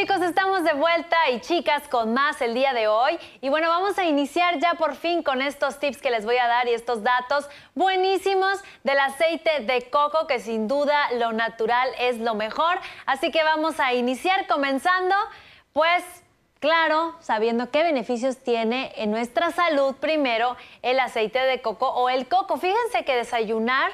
Chicos, estamos de vuelta y chicas con más el día de hoy. Y bueno, vamos a iniciar ya por fin con estos tips que les voy a dar y estos datos buenísimos del aceite de coco, que sin duda lo natural es lo mejor. Así que vamos a iniciar comenzando, pues Claro, sabiendo qué beneficios tiene en nuestra salud primero el aceite de coco o el coco. Fíjense que desayunar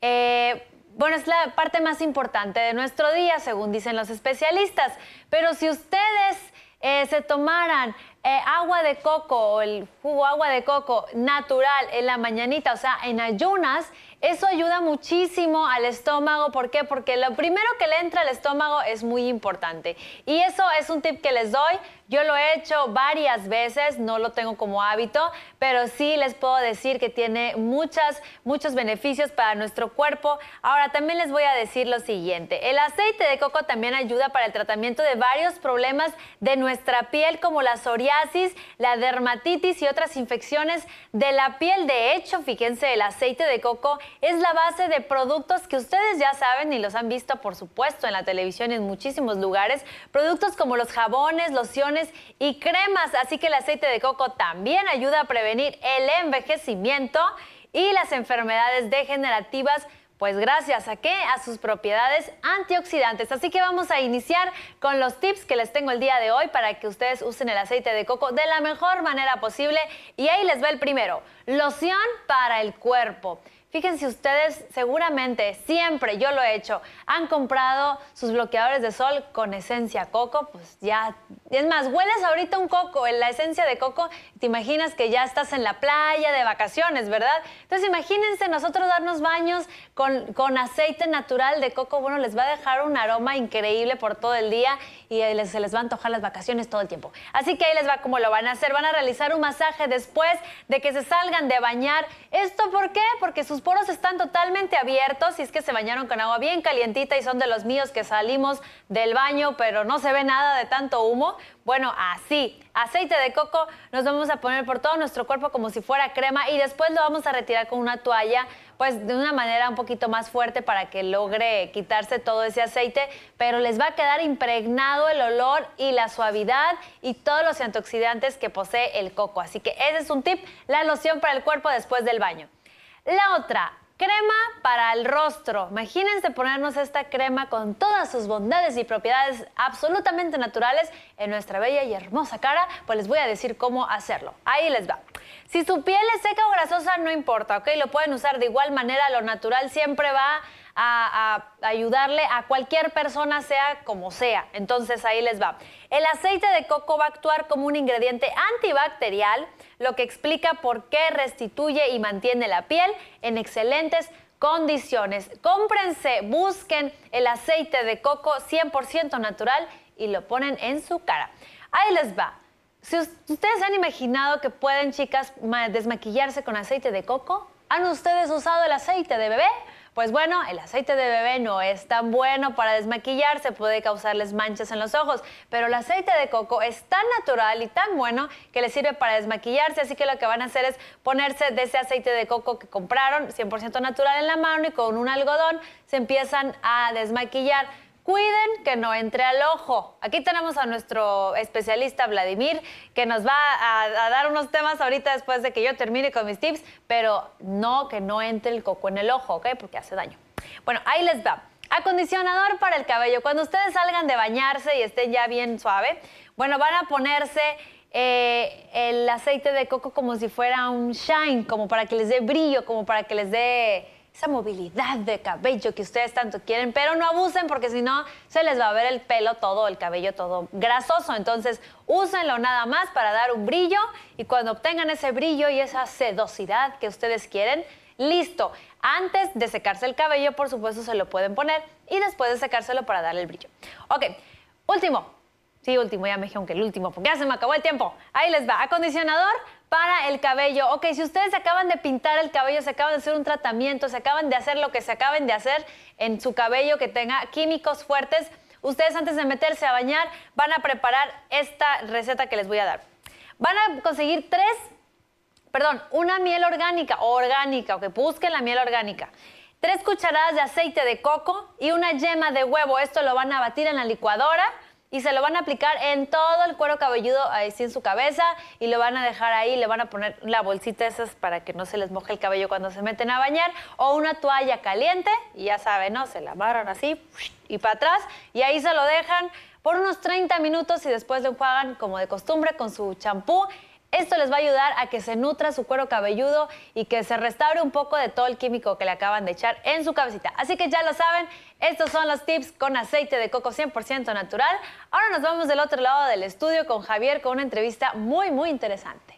eh, bueno, es la parte más importante de nuestro día, según dicen los especialistas. Pero si ustedes eh, se tomaran eh, agua de coco o el jugo agua de coco natural en la mañanita, o sea, en ayunas, eso ayuda muchísimo al estómago. ¿Por qué? Porque lo primero que le entra al estómago es muy importante. Y eso es un tip que les doy. Yo lo he hecho varias veces, no lo tengo como hábito, pero sí les puedo decir que tiene muchas, muchos beneficios para nuestro cuerpo. Ahora también les voy a decir lo siguiente. El aceite de coco también ayuda para el tratamiento de varios problemas de nuestra piel como la psoriasis, la dermatitis y otras infecciones de la piel. De hecho, fíjense, el aceite de coco es la base de productos que ustedes ya saben y los han visto, por supuesto, en la televisión en muchísimos lugares. Productos como los jabones, lociones y cremas. Así que el aceite de coco también ayuda a prevenir el envejecimiento y las enfermedades degenerativas. Pues gracias a que A sus propiedades antioxidantes. Así que vamos a iniciar con los tips que les tengo el día de hoy para que ustedes usen el aceite de coco de la mejor manera posible. Y ahí les va el primero, loción para el cuerpo. Fíjense ustedes, seguramente siempre yo lo he hecho. Han comprado sus bloqueadores de sol con esencia coco, pues ya y es más, hueles ahorita un coco, en la esencia de coco, te imaginas que ya estás en la playa de vacaciones, ¿verdad? Entonces imagínense nosotros darnos baños con, aceite natural de coco, bueno, les va a dejar un aroma increíble por todo el día y eh, se les va a antojar las vacaciones todo el tiempo. Así que ahí les va como lo van a hacer, van a realizar un masaje después de que se salgan de bañar. ¿Esto por qué? Porque sus poros están totalmente abiertos y es que se bañaron con agua bien calientita y son de los míos que salimos del baño, pero no se ve nada de tanto humo. Bueno, así, aceite de coco nos vamos a poner por todo nuestro cuerpo como si fuera crema y después lo vamos a retirar con una toalla, pues de una manera un poquito más fuerte para que logre quitarse todo ese aceite, pero les va a quedar impregnado el olor y la suavidad y todos los antioxidantes que posee el coco. Así que ese es un tip, la loción para el cuerpo después del baño. La otra, Crema para el rostro. Imagínense ponernos esta crema con todas sus bondades y propiedades absolutamente naturales en nuestra bella y hermosa cara, pues les voy a decir cómo hacerlo. Ahí les va. Si su piel es seca o grasosa, no importa, ¿ok? Lo pueden usar de igual manera, lo natural siempre va a, ayudarle a cualquier persona, sea como sea. Entonces ahí les va. El aceite de coco va a actuar como un ingrediente antibacterial, lo que explica por qué restituye y mantiene la piel en excelentes condiciones. Cómprense, busquen el aceite de coco 100% natural y lo ponen en su cara. Ahí les va. Si ustedes han imaginado que pueden, chicas, desmaquillarse con aceite de coco, ¿han ustedes usado el aceite de bebé? Pues bueno, el aceite de bebé no es tan bueno para desmaquillarse, puede causarles manchas en los ojos, pero el aceite de coco es tan natural y tan bueno que le sirve para desmaquillarse, así que lo que van a hacer es ponerse de ese aceite de coco que compraron, 100% natural en la mano y con un algodón se empiezan a desmaquillar cuiden que no entre al ojo. Aquí tenemos a nuestro especialista Vladimir, que nos va a, dar unos temas ahorita después de que yo termine con mis tips, pero no que no entre el coco en el ojo, ¿ok? Porque hace daño. Bueno, ahí les va. Acondicionador para el cabello. Cuando ustedes salgan de bañarse y estén ya bien suave, bueno, van a ponerse eh, el aceite de coco como si fuera un shine, como para que les dé brillo, como para que les dé esa movilidad de cabello que ustedes tanto quieren, pero no abusen porque si no se les va a ver el pelo todo, el cabello todo grasoso. Entonces, úsenlo nada más para dar un brillo y cuando obtengan ese brillo y esa sedosidad que ustedes quieren, listo. Antes de secarse el cabello, por supuesto, se lo pueden poner y después de secárselo para darle el brillo. Ok, último, Sí, último, ya me dije, que el último, porque ya se me acabó el tiempo. Ahí les va. Acondicionador para el cabello. Ok, si ustedes se acaban de pintar el cabello, se acaban de hacer un tratamiento, se acaban de hacer lo que se acaben de hacer en su cabello que tenga químicos fuertes, ustedes antes de meterse a bañar van a preparar esta receta que les voy a dar. Van a conseguir tres, perdón, una miel orgánica o orgánica, o que busquen la miel orgánica. Tres cucharadas de aceite de coco y una yema de huevo. Esto lo van a batir en la licuadora y se lo van a aplicar en todo el cuero cabelludo, así en su cabeza, y lo van a dejar ahí, le van a poner la bolsita esas para que no se les moje el cabello cuando se meten a bañar, o una toalla caliente, y ya saben, ¿no? Se la amarran así y para atrás, y ahí se lo dejan por unos 30 minutos y después lo enjuagan como de costumbre con su champú esto les va a ayudar a que se nutra su cuero cabelludo y que se restaure un poco de todo el químico que le acaban de echar en su cabecita. Así que ya lo saben, estos son los tips con aceite de coco 100% natural. Ahora nos vamos del otro lado del estudio con Javier con una entrevista muy, muy interesante.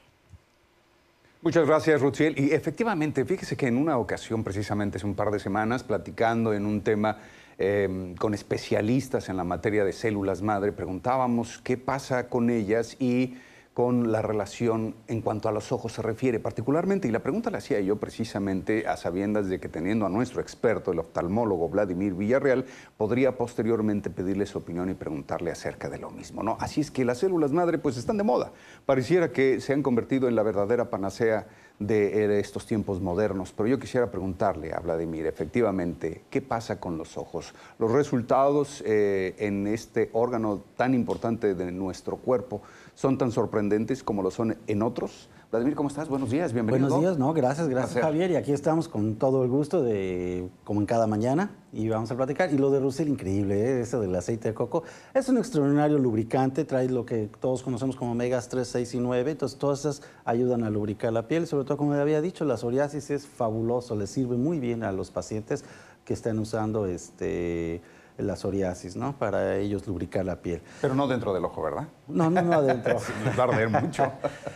Muchas gracias, Ruthiel. Y efectivamente, fíjese que en una ocasión, precisamente hace un par de semanas, platicando en un tema em, con especialistas en la materia de células madre, preguntábamos qué pasa con ellas y con la relación en cuanto a los ojos se refiere particularmente, y la pregunta la hacía yo precisamente a sabiendas de que teniendo a nuestro experto, el oftalmólogo Vladimir Villarreal, podría posteriormente pedirle su opinión y preguntarle acerca de lo mismo. ¿no? Así es que las células madre pues están de moda, pareciera que se han convertido en la verdadera panacea eh, de estos tiempos modernos, pero yo quisiera preguntarle a Vladimir, efectivamente, ¿qué pasa con los ojos? Los resultados eh, en este órgano tan importante de nuestro cuerpo son tan sorprendentes como lo son en otros. Vladimir, ¿cómo estás? Buenos días, bienvenido. Buenos días, no, gracias, gracias Javier. Y aquí estamos con todo el gusto de, como en cada mañana, y vamos a platicar. Y lo de Russell, increíble, ¿eh? eso del aceite de coco. Es un extraordinario lubricante, trae lo que todos conocemos como omegas 3, 6 y 9. Entonces, todas esas ayudan a lubricar la piel. Sobre todo, como ya había dicho, la psoriasis es fabuloso, le sirve muy bien a los pacientes que están usando este la psoriasis, ¿no? Para ellos lubricar la piel. Pero no dentro del ojo, ¿verdad? No, no, no adentro. Va a mucho.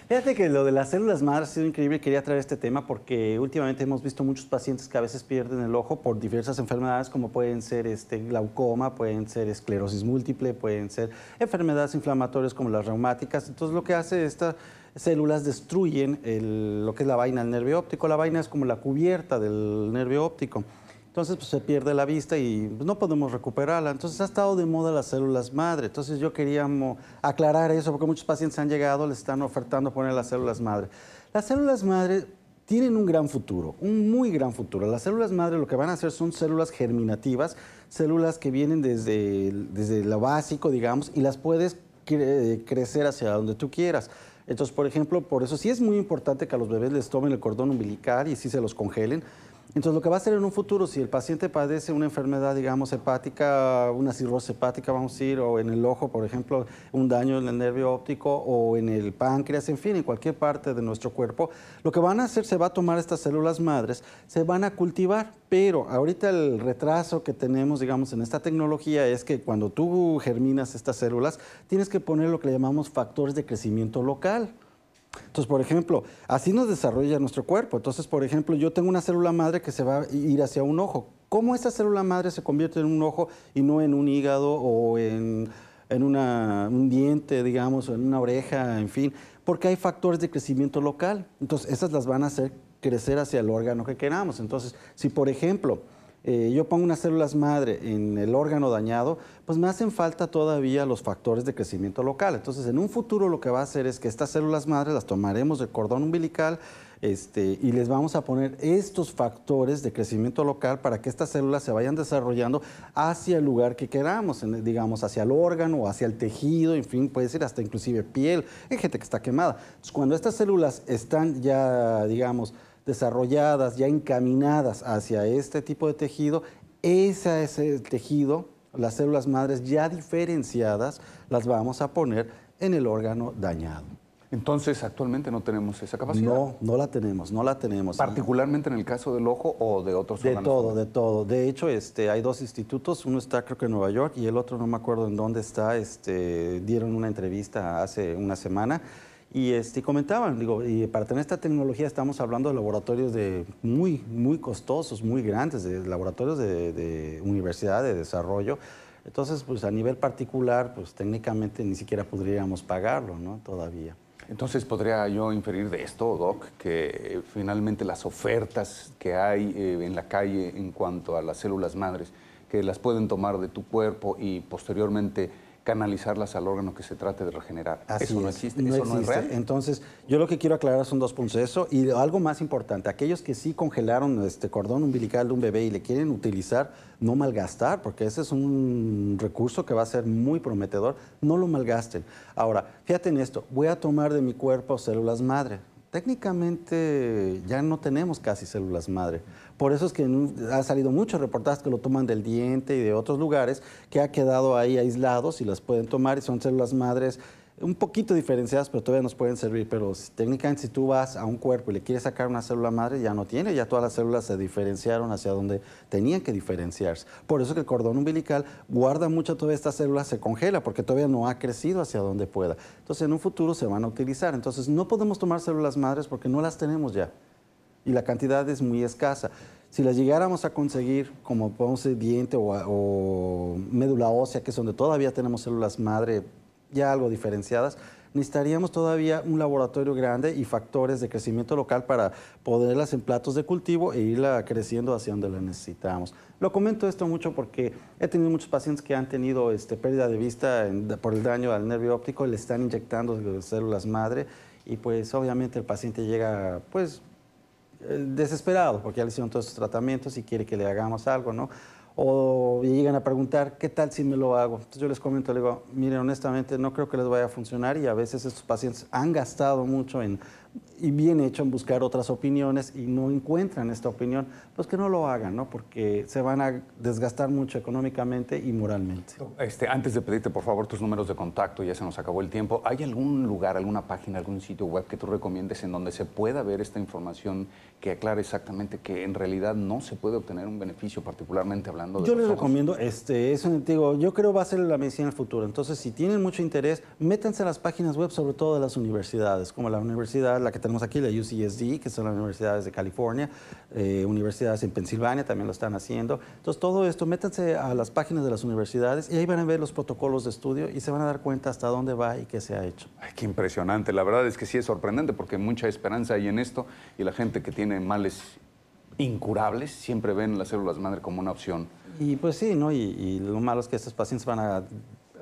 Fíjate que lo de las células madre ha sido increíble. Quería traer este tema porque últimamente hemos visto muchos pacientes que a veces pierden el ojo por diversas enfermedades, como pueden ser este, glaucoma, pueden ser esclerosis múltiple, pueden ser enfermedades inflamatorias como las reumáticas. Entonces, lo que hace estas células destruyen lo que es la vaina del nervio óptico. La vaina es como la cubierta del nervio óptico. Entonces pues, se pierde la vista y pues, no podemos recuperarla. Entonces ha estado de moda las células madre. Entonces yo quería aclarar eso porque muchos pacientes han llegado, les están ofertando poner las células madre. Las células madre tienen un gran futuro, un muy gran futuro. Las células madre lo que van a hacer son células germinativas, células que vienen desde, desde lo básico, digamos, y las puedes crecer hacia donde tú quieras. Entonces, por ejemplo, por eso sí es muy importante que a los bebés les tomen el cordón umbilical y sí se los congelen, entonces, lo que va a hacer en un futuro, si el paciente padece una enfermedad, digamos, hepática, una cirrosis hepática, vamos a decir, o en el ojo, por ejemplo, un daño en el nervio óptico o en el páncreas, en fin, en cualquier parte de nuestro cuerpo, lo que van a hacer, se va a tomar estas células madres, se van a cultivar, pero ahorita el retraso que tenemos, digamos, en esta tecnología es que cuando tú germinas estas células, tienes que poner lo que llamamos factores de crecimiento local. Entonces, por ejemplo, así nos desarrolla nuestro cuerpo. Entonces, por ejemplo, yo tengo una célula madre que se va a ir hacia un ojo. ¿Cómo esa célula madre se convierte en un ojo y no en un hígado o en, un diente, digamos, o en una oreja, en fin? Porque hay factores de crecimiento local. Entonces, esas las van a hacer crecer hacia el órgano que queramos. Entonces, si por ejemplo eh, yo pongo unas células madre en el órgano dañado, pues me hacen falta todavía los factores de crecimiento local. Entonces, en un futuro lo que va a hacer es que estas células madre las tomaremos del cordón umbilical este, y les vamos a poner estos factores de crecimiento local para que estas células se vayan desarrollando hacia el lugar que queramos, digamos, hacia el órgano o hacia el tejido, en fin, puede ser hasta inclusive piel, hay gente que está quemada. Entonces, cuando estas células están ya, digamos, desarrolladas, ya encaminadas hacia este tipo de tejido, ese es el tejido, las células madres ya diferenciadas, las vamos a poner en el órgano dañado. Entonces, actualmente no tenemos esa capacidad. No, no la tenemos, no la tenemos. Particularmente en el caso del ojo o de otros órganos. De todo, de todo. De hecho, este, hay dos institutos, uno está creo que en Nueva York y el otro no me acuerdo en dónde está. Este, dieron una entrevista hace una semana este, y comentaban, digo, y para tener esta tecnología estamos hablando de laboratorios de muy, muy costosos, muy grandes, de laboratorios de, universidad, de desarrollo. Entonces, pues a nivel particular, pues técnicamente ni siquiera podríamos pagarlo, ¿no? Todavía. Entonces, ¿podría yo inferir de esto, Doc, que finalmente las ofertas que hay eh, en la calle en cuanto a las células madres, que las pueden tomar de tu cuerpo y posteriormente canalizarlas al órgano que se trate de regenerar. eso no existe, eso no es real. Entonces, yo lo que quiero aclarar son dos puntos. Eso y algo más importante, aquellos que sí congelaron este cordón umbilical de un bebé y le quieren utilizar, no malgastar, porque ese es un recurso que va a ser muy prometedor, no lo malgasten. Ahora, fíjate en esto, voy a tomar de mi cuerpo células madre técnicamente ya no tenemos casi células madre. Por eso es que ha salido mucho reportajes que lo toman del diente y de otros lugares que ha quedado ahí aislados y las pueden tomar y son células madres un poquito diferenciadas, pero todavía nos pueden servir. Pero técnicamente, si tú vas a un cuerpo y le quieres sacar una célula madre, ya no tiene, ya todas las células se diferenciaron hacia donde tenían que diferenciarse. Por eso que el cordón umbilical guarda mucho todas estas células, se congela, porque todavía no ha crecido hacia donde pueda. Entonces, en un futuro se van a utilizar. Entonces, no podemos tomar células madres porque no las tenemos ya. Y la cantidad es muy escasa. Si las llegáramos a conseguir, como podemos diente o, o médula ósea, que es donde todavía tenemos células madre ya algo diferenciadas, necesitaríamos todavía un laboratorio grande y factores de crecimiento local para poderlas en platos de cultivo e irla creciendo hacia donde la necesitamos. Lo comento esto mucho porque he tenido muchos pacientes que han tenido este, pérdida de vista por el daño al nervio óptico le están inyectando células madre y pues obviamente el paciente llega pues eh, desesperado porque ya le todos estos tratamientos y quiere que le hagamos algo, ¿no? o llegan a preguntar, ¿qué tal si me lo hago? Entonces yo les comento, le digo, miren, honestamente no creo que les vaya a funcionar y a veces estos pacientes han gastado mucho en y bien hecho en buscar otras opiniones y no encuentran esta opinión, pues que no lo hagan, ¿no? Porque se van a desgastar mucho económicamente y moralmente. Este, antes de pedirte, por favor, tus números de contacto, ya se nos acabó el tiempo. ¿Hay algún lugar, alguna página, algún sitio web que tú recomiendes en donde se pueda ver esta información que aclare exactamente que en realidad no se puede obtener un beneficio, particularmente hablando de Yo les recomiendo, este, eso digo, yo creo va a ser la medicina del futuro. Entonces, si tienen mucho interés, métanse a las páginas web, sobre todo de las universidades, como la Universidad la que tenemos aquí, la UCSD, que son las universidades de California, eh, universidades en Pensilvania también lo están haciendo. Entonces, todo esto, métanse a las páginas de las universidades y ahí van a ver los protocolos de estudio y se van a dar cuenta hasta dónde va y qué se ha hecho. qué impresionante. La verdad es que sí es sorprendente porque mucha esperanza hay en esto y la gente que tiene males incurables siempre ven las células madre como una opción. Y pues sí, ¿no? y lo malo es que estos pacientes van a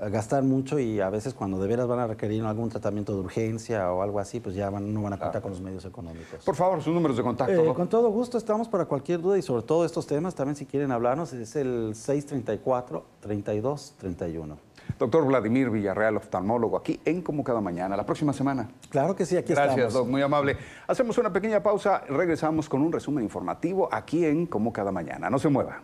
gastar mucho y a veces cuando de veras van a requerir algún tratamiento de urgencia o algo así, pues ya no van a contar con los medios económicos. Por favor, sus números de contacto. Eh, con todo gusto, estamos para cualquier duda y sobre todo estos temas, también si quieren hablarnos, es el 634-3231. Doctor Vladimir Villarreal, oftalmólogo, aquí en Como Cada Mañana, la próxima semana. Claro que sí, aquí estamos. Gracias, muy amable. Hacemos una pequeña pausa, regresamos con un resumen informativo aquí en Como Cada Mañana. No se mueva.